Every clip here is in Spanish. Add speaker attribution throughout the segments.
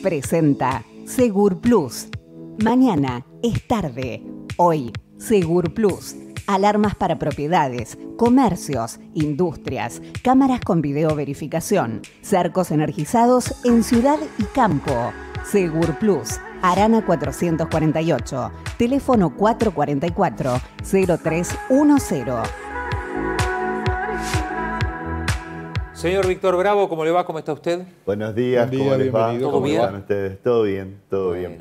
Speaker 1: presenta Segur Plus. Mañana es tarde. Hoy, Segur Plus. Alarmas para propiedades, comercios, industrias, cámaras con video verificación, cercos energizados en ciudad y campo. Segur Plus, Arana 448, teléfono 444 0310.
Speaker 2: Señor Víctor Bravo, ¿cómo le va? ¿Cómo está usted?
Speaker 1: Buenos días, ¿cómo les va? ¿Cómo bien? ustedes? Todo bien, todo bien.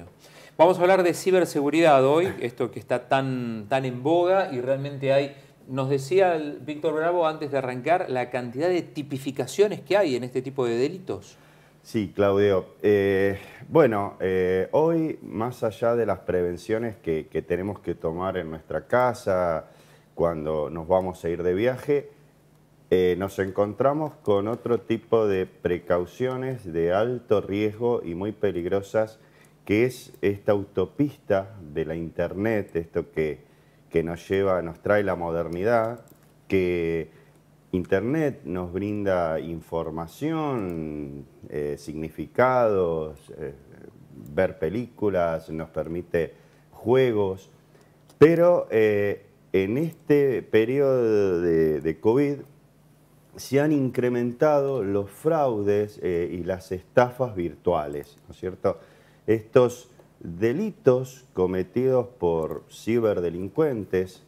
Speaker 2: Vamos a hablar de ciberseguridad hoy, esto que está tan, tan en boga y realmente hay... Nos decía Víctor Bravo antes de arrancar la cantidad de tipificaciones que hay en este tipo de delitos.
Speaker 1: Sí, Claudio. Eh, bueno, eh, hoy, más allá de las prevenciones que, que, tenemos que tomar en nuestra casa, cuando nos vamos a ir de viaje, eh, nos encontramos con otro tipo de precauciones de alto riesgo y muy peligrosas, que es esta autopista de la Internet, esto que, que nos lleva, nos trae la modernidad, que Internet nos brinda información, eh, significados, eh, ver películas, nos permite juegos, pero en este periodo de, de COVID se han incrementado los fraudes eh, y las estafas virtuales, ¿no es cierto? Estos delitos cometidos por ciberdelincuentes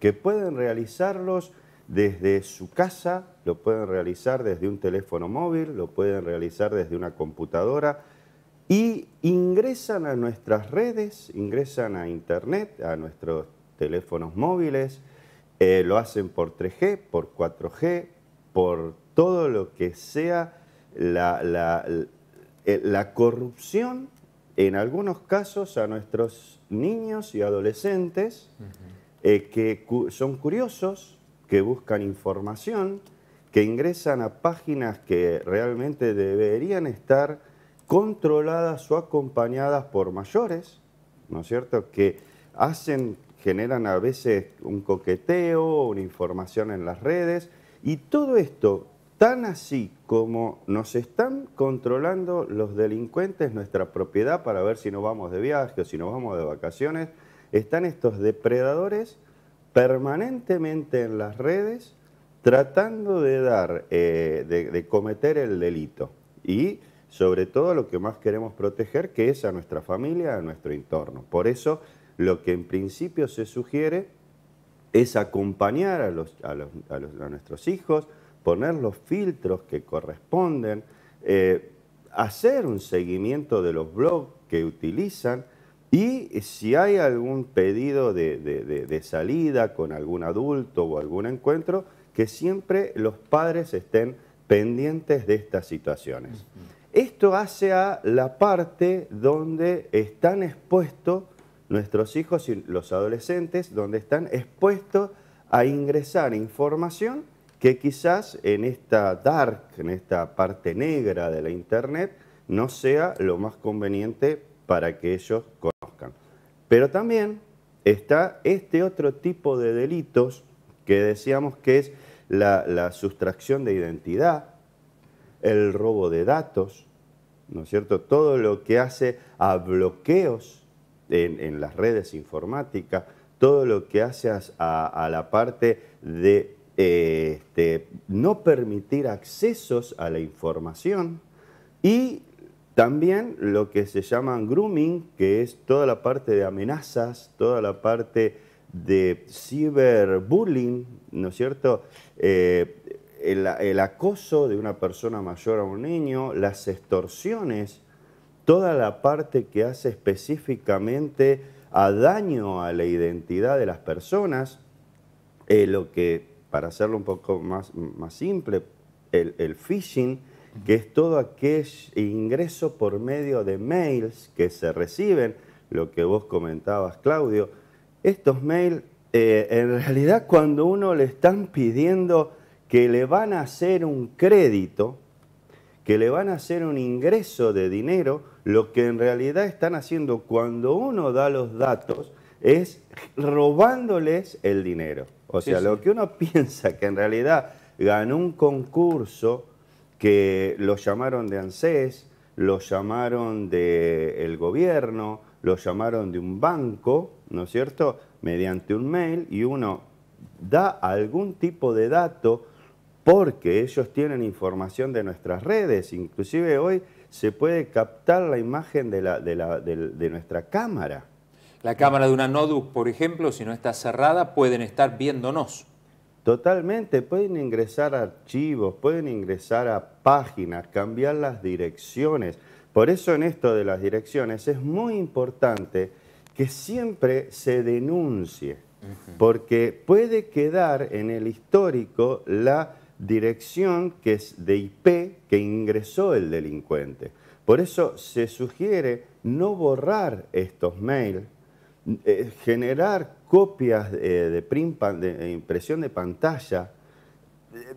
Speaker 1: que pueden realizarlos desde su casa, lo pueden realizar desde un teléfono móvil, lo pueden realizar desde una computadora y ingresan a nuestras redes, ingresan a internet, a nuestros teléfonos móviles, eh, lo hacen por 3G, por 4G, por todo lo que sea eh, la, corrupción, en algunos casos, a nuestros niños y adolescentes eh, que son curiosos, que buscan información, que ingresan a páginas que realmente deberían estar controladas o acompañadas por mayores, ¿no es cierto? Que hacen, generan a veces un coqueteo, una información en las redes, y todo esto, tan así como nos están controlando los delincuentes nuestra propiedad para ver si nos vamos de viaje o si nos vamos de vacaciones, están estos depredadores permanentemente en las redes tratando de dar, eh, de cometer el delito. Y sobre todo lo que más queremos proteger, que es a nuestra familia, a nuestro entorno. Por eso, lo que en principio se sugiere es acompañar a, nuestros hijos, poner los filtros que corresponden, eh, hacer un seguimiento de los blogs que utilizan y si hay algún pedido de salida con algún adulto o algún encuentro, que siempre los padres estén pendientes de estas situaciones. Esto hace a la parte donde están expuestos nuestros hijos y los adolescentes, donde están expuestos a ingresar información que quizás en esta dark, en esta parte negra de la Internet, no sea lo más conveniente para que ellos conozcan. Pero también está este otro tipo de delitos que decíamos que es la, sustracción de identidad, el robo de datos, ¿no es cierto? Todo lo que hace a bloqueos en, las redes informáticas, todo lo que hace a, la parte de eh, este, no permitir accesos a la información y también lo que se llama grooming, que es toda la parte de amenazas, toda la parte de ciberbullying, ¿no es cierto? Eh, el, acoso de una persona mayor a un niño, las extorsiones toda la parte que hace específicamente a daño a la identidad de las personas, eh, lo que, para hacerlo un poco más, simple, el, phishing, que es todo aquel ingreso por medio de mails que se reciben, lo que vos comentabas, Claudio. Estos mails, eh, en realidad cuando uno le están pidiendo que le van a hacer un crédito, que le van a hacer un ingreso de dinero, lo que en realidad están haciendo cuando uno da los datos es robándoles el dinero. O sea, lo que uno piensa que en realidad ganó un concurso que lo llamaron de ANSES, lo llamaron del gobierno, lo llamaron de un banco, ¿no es cierto?, mediante un mail y uno da algún tipo de dato porque ellos tienen información de nuestras redes, inclusive hoy se puede captar la imagen de, nuestra cámara. La cámara de una Nodus,
Speaker 2: por ejemplo, si no está cerrada, pueden estar viéndonos.
Speaker 1: Totalmente, pueden ingresar a archivos, pueden ingresar a páginas, cambiar las direcciones. Por eso en esto de las direcciones es muy importante que siempre se denuncie, porque puede quedar en el histórico la dirección que es de IP que ingresó el delincuente. Por eso se sugiere no borrar estos mails, eh, generar copias eh, de, de, impresión de pantalla,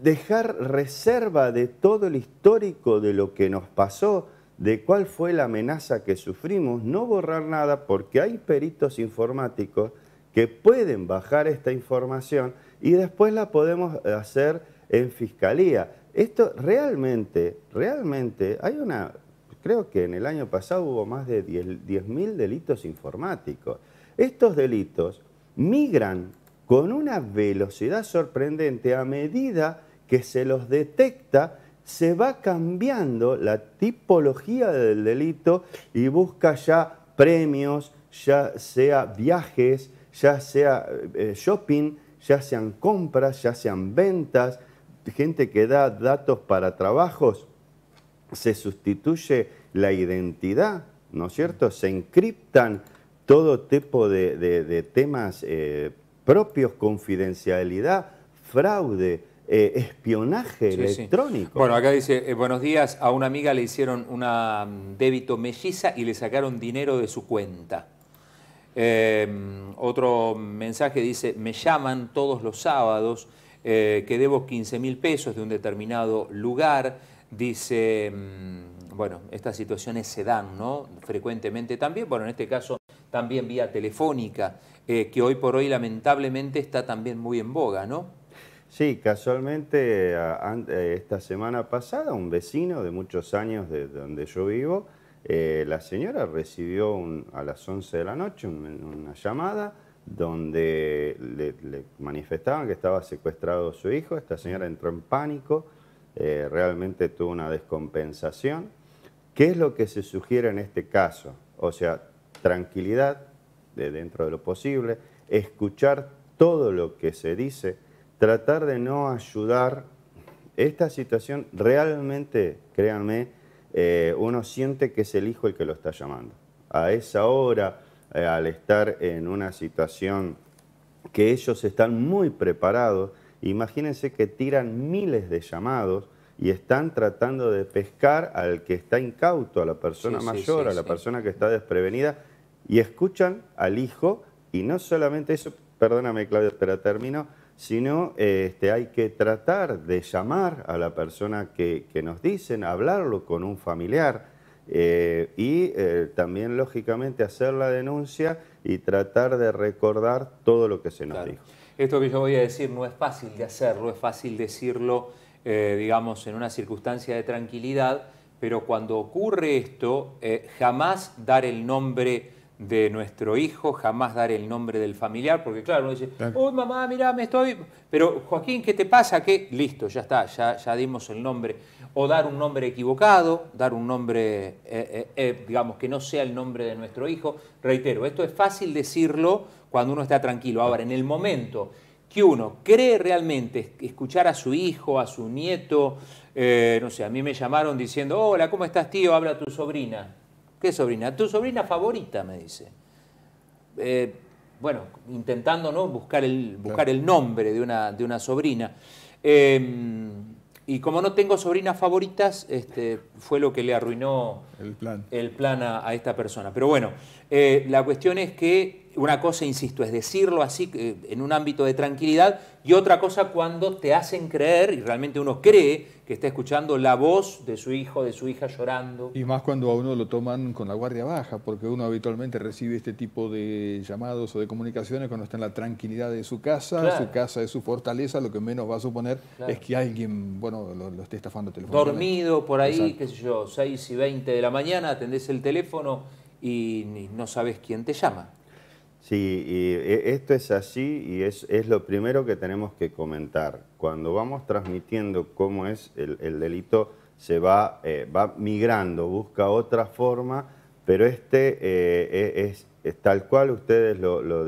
Speaker 1: dejar reserva de todo el histórico de lo que nos pasó, de cuál fue la amenaza que sufrimos, no borrar nada porque hay peritos informáticos que pueden bajar esta información y después la podemos hacer en fiscalía. Esto realmente, realmente, hay una, creo que en el año pasado hubo más de 10.000 delitos informáticos. Estos delitos migran con una velocidad sorprendente a medida que se los detecta, se va cambiando la tipología del delito y busca ya premios, ya sea viajes, ya sea eh, shopping, ya sean compras, ya sean ventas, gente que da datos para trabajos, se sustituye la identidad, ¿no es cierto? Se encriptan todo tipo de, temas eh, propios, confidencialidad, fraude, eh, espionaje electrónico.
Speaker 2: Bueno, acá dice, eh, buenos días, a una amiga le hicieron un mm, débito melliza y le sacaron dinero de su cuenta. Em, otro mensaje dice, me llaman todos los sábados eh, que debo 15 mil pesos de un determinado lugar, dice, mm, bueno, estas situaciones se dan, ¿no? Frecuentemente también, bueno, en este caso también vía telefónica, eh, que hoy por hoy lamentablemente está también muy en boga, ¿no?
Speaker 1: Sí, casualmente eh, esta semana pasada un vecino de muchos años de donde yo vivo, la señora recibió a las 11 de la noche una llamada donde le manifestaban que estaba secuestrado su hijo, esta señora entró en pánico, eh, realmente tuvo una descompensación. ¿Qué es lo que se sugiere en este caso? O sea, tranquilidad de dentro de lo posible, escuchar todo lo que se dice, tratar de no ayudar. Esta situación realmente, créanme, eh, uno siente que es el hijo el que lo está llamando. A esa hora, eh, al estar en una situación que ellos están muy preparados. Imagínense que tiran miles de llamados y están tratando de pescar al que está incauto, a la persona mayor, a la persona que está desprevenida, y escuchan al hijo, y no solamente eso, perdóname Claudia, pero termino, sino este, hay que tratar de llamar a la persona que, que nos dicen, hablarlo con un familiar, eh, y eh, también, lógicamente, hacer la denuncia y tratar de recordar todo lo que se nos dijo.
Speaker 2: Esto que yo voy a decir no es fácil de hacerlo, es fácil decirlo, eh, digamos, en una circunstancia de tranquilidad, pero cuando ocurre esto, jamás dar el nombre de nuestro hijo, jamás dar el nombre del familiar, porque claro, uno dice, oh mamá, mirá, me estoy... Pero Joaquín, ¿qué te pasa? ¿Qué? Listo, ya está, ya, ya dimos el nombre. O dar un nombre equivocado, dar un nombre, eh, eh, eh, digamos, que no sea el nombre de nuestro hijo. Reitero, esto es fácil decirlo cuando uno está tranquilo. Ahora, en el momento que uno cree realmente escuchar a su hijo, a su nieto, no sé, a mí me llamaron diciendo, hola, ¿cómo estás tío? Habla tu sobrina ¿Qué sobrina? Tu sobrina favorita, me dice. Eh, bueno, intentando ¿no? buscar, el, buscar el nombre de una, de una sobrina. Em, y como no tengo sobrinas favoritas, este, fue lo que le arruinó el plan, el plan a, esta persona. Pero bueno, eh, la cuestión es que una cosa, insisto, es decirlo así eh, en un ámbito de tranquilidad y otra cosa cuando te hacen creer y realmente uno cree que está escuchando la voz de su hijo, de su hija llorando. Y más cuando a uno lo toman con la guardia baja, porque uno habitualmente recibe este tipo de llamados o de comunicaciones cuando está en la tranquilidad de su casa, su casa es su fortaleza, lo que menos va a suponer es
Speaker 1: que alguien, bueno, lo, esté estafando telefónicamente.
Speaker 2: Dormido por ahí, qué sé yo, 6 y 20 de la mañana, atendés el teléfono y no sabes quién te llama.
Speaker 1: Sí, y e, esto es así y es, es, lo primero que tenemos que comentar. Cuando vamos transmitiendo cómo es el, el delito, se va, eh, va, migrando, busca otra forma, pero este eh, e, es, es, tal cual ustedes lo, lo,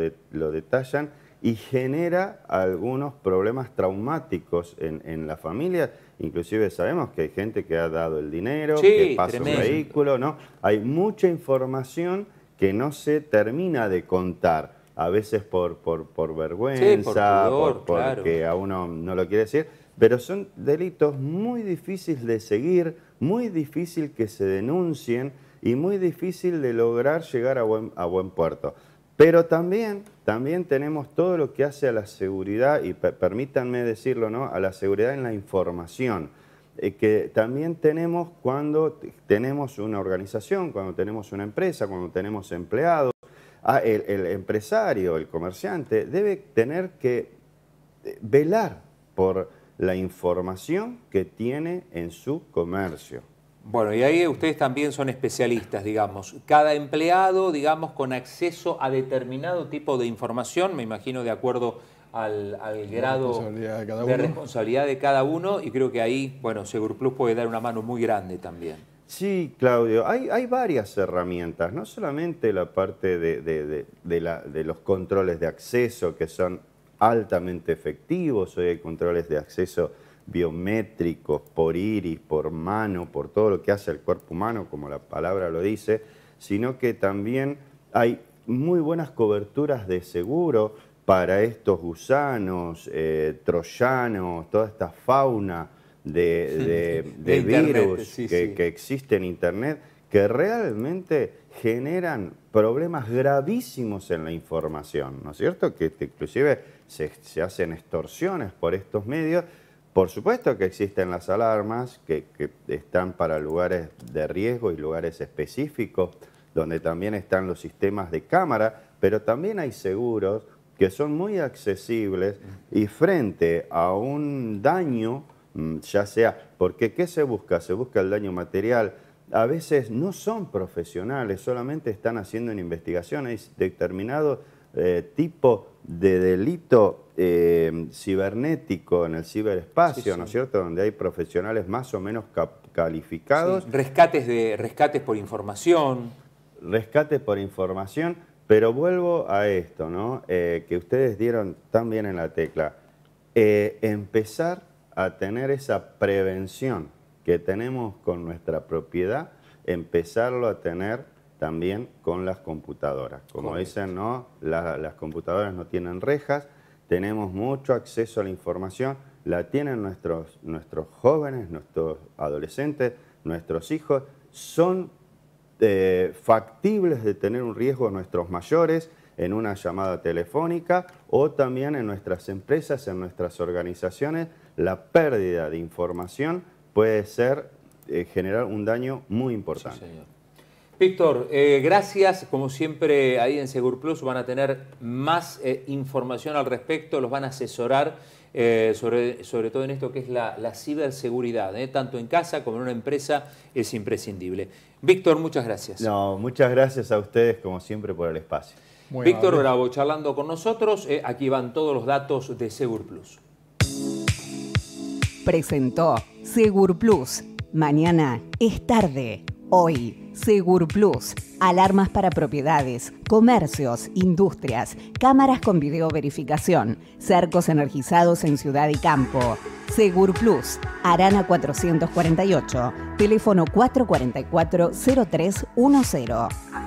Speaker 1: detallan y genera algunos problemas traumáticos en, en, la familia. Inclusive sabemos que hay gente que ha dado el dinero, que pasa un vehículo, ¿no? Hay mucha información que no se termina de contar, a veces por, por, vergüenza, porque a uno no lo quiere decir, pero son delitos muy difíciles de seguir, muy difícil que se denuncien y muy difícil de lograr llegar a buen, a buen puerto. Pero también, también tenemos todo lo que hace a la seguridad, y permítanme decirlo, ¿no? a la seguridad en la información. Eh, que también tenemos cuando tenemos una organización, cuando tenemos una empresa, cuando tenemos empleados. Ah, el, el, empresario, el comerciante, debe tener que eh, velar por la información que tiene en su comercio. Bueno, y ahí ustedes también son especialistas, digamos.
Speaker 2: Cada empleado, digamos, con acceso a
Speaker 1: determinado
Speaker 2: tipo de información, me imagino de acuerdo al, grado
Speaker 1: de,
Speaker 2: responsabilidad de cada uno y creo que ahí, bueno, seguro Plus puede dar una mano muy grande también.
Speaker 1: Sí, Claudio, hay, hay varias herramientas, no solamente la parte de, de los controles de acceso que son altamente efectivos, hoy hay controles de acceso biométricos, por iris, por mano, por todo lo que hace el cuerpo humano, como la palabra lo dice, sino que también hay muy buenas coberturas de seguro, para estos gusanos, eh, troyanos, toda esta fauna de, virus que, existe en Internet, que realmente generan problemas gravísimos en la información, ¿no es cierto? Que, inclusive se, hacen extorsiones por estos medios. Por supuesto que existen las alarmas que están para lugares de riesgo y lugares específicos, donde también están los sistemas de cámara, pero también hay seguros que son muy accesibles y frente a un daño, mm, ya sea, porque ¿qué se busca? Se busca el daño material. A veces no son profesionales, solamente están haciendo una investigación, hay determinado eh, tipo de delito eh, cibernético en el ciberespacio, ¿no es cierto? Donde hay profesionales más o menos calificados. Rescates, de, rescates por información. Rescates por información pero vuelvo a esto, ¿no? Eh, que ustedes dieron tan bien en la tecla. Eh, empezar a tener esa prevención que tenemos con nuestra propiedad, empezarlo a tener también con las computadoras. Como dicen, ¿no? las computadoras no tienen rejas, tenemos mucho acceso a la información, la tienen nuestros, nuestros jóvenes, nuestros adolescentes, nuestros hijos, son eh, factibles de tener un riesgo a nuestros mayores en una llamada telefónica o también en nuestras empresas, en nuestras organizaciones, la pérdida de información puede ser eh, generar un daño muy importante.
Speaker 2: Víctor, eh, gracias. Como siempre, ahí en Segur Plus van a tener más información al respecto, los van a asesorar eh, sobre, sobre, todo en esto que es la, ciberseguridad, eh, tanto en casa como en una empresa, es imprescindible. Víctor, muchas gracias.
Speaker 1: No, muchas gracias a ustedes, como siempre, por el espacio. Víctor Bravo
Speaker 2: charlando con nosotros. Eh, aquí van todos los datos de Segur Plus.
Speaker 1: Presentó Segur Plus. Mañana es tarde. Hoy, Segur Plus, alarmas para propiedades, comercios, industrias, cámaras con video verificación, cercos energizados en ciudad y campo. Segur Plus, Arana 448, teléfono 444 0310.